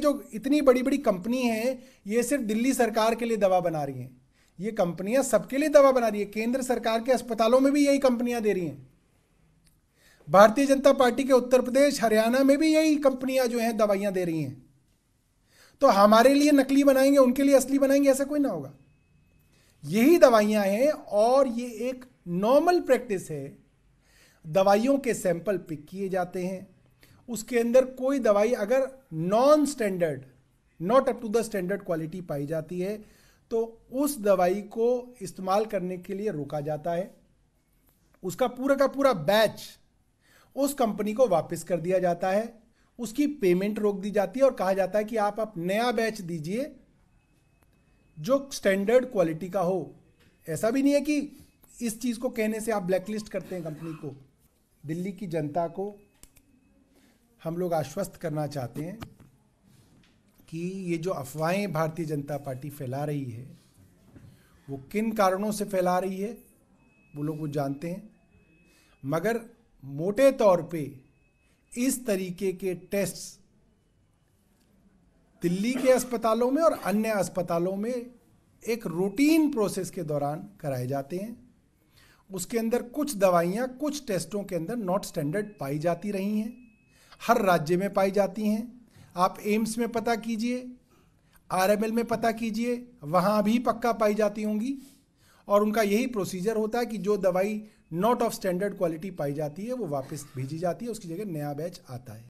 जो इतनी बड़ी बड़ी कंपनी है ये सिर्फ दिल्ली सरकार के लिए दवा बना रही हैं ये कंपनियां सबके लिए दवा बना रही है केंद्र सरकार के अस्पतालों में भी यही कंपनियां दे रही हैं भारतीय जनता पार्टी के उत्तर प्रदेश हरियाणा में भी यही कंपनियां जो हैं दवाइयां दे रही हैं तो हमारे लिए नकली बनाएंगे उनके लिए असली बनाएंगे ऐसा कोई ना होगा यही दवाइयां हैं और ये एक नॉर्मल प्रैक्टिस है दवाइयों के सैंपल पिक किए जाते हैं उसके अंदर कोई दवाई अगर non standard not up to the standard quality पाई जाती है तो उस दवाई को इस्तेमाल करने के लिए रोका जाता है उसका पूरा का पूरा बैच उस कंपनी को वापस कर दिया जाता है उसकी पेमेंट रोक दी जाती है और कहा जाता है कि आप आप नया बैच दीजिए जो स्टैंडर्ड क्वालिटी का हो ऐसा भी नहीं है कि इस चीज़ को कहने से आप ब्लैकलिस्ट करते हैं कंपनी को दिल्ली की जनता को हम लोग आश्वस्त करना चाहते हैं कि ये जो अफवाहें भारतीय जनता पार्टी फैला रही है वो किन कारणों से फैला रही है वो लोग वो जानते हैं मगर मोटे तौर पे इस तरीके के टेस्ट दिल्ली के अस्पतालों में और अन्य अस्पतालों में एक रूटीन प्रोसेस के दौरान कराए जाते हैं उसके अंदर कुछ दवाइयाँ कुछ टेस्टों के अंदर नॉट स्टैंडर्ड पाई जाती रही हैं हर राज्य में पाई जाती हैं आप एम्स में पता कीजिए एल में पता कीजिए वहाँ भी पक्का पाई जाती होंगी और उनका यही प्रोसीजर होता है कि जो दवाई नॉट ऑफ स्टैंडर्ड क्वालिटी पाई जाती है वो वापस भेजी जाती है उसकी जगह नया बैच आता है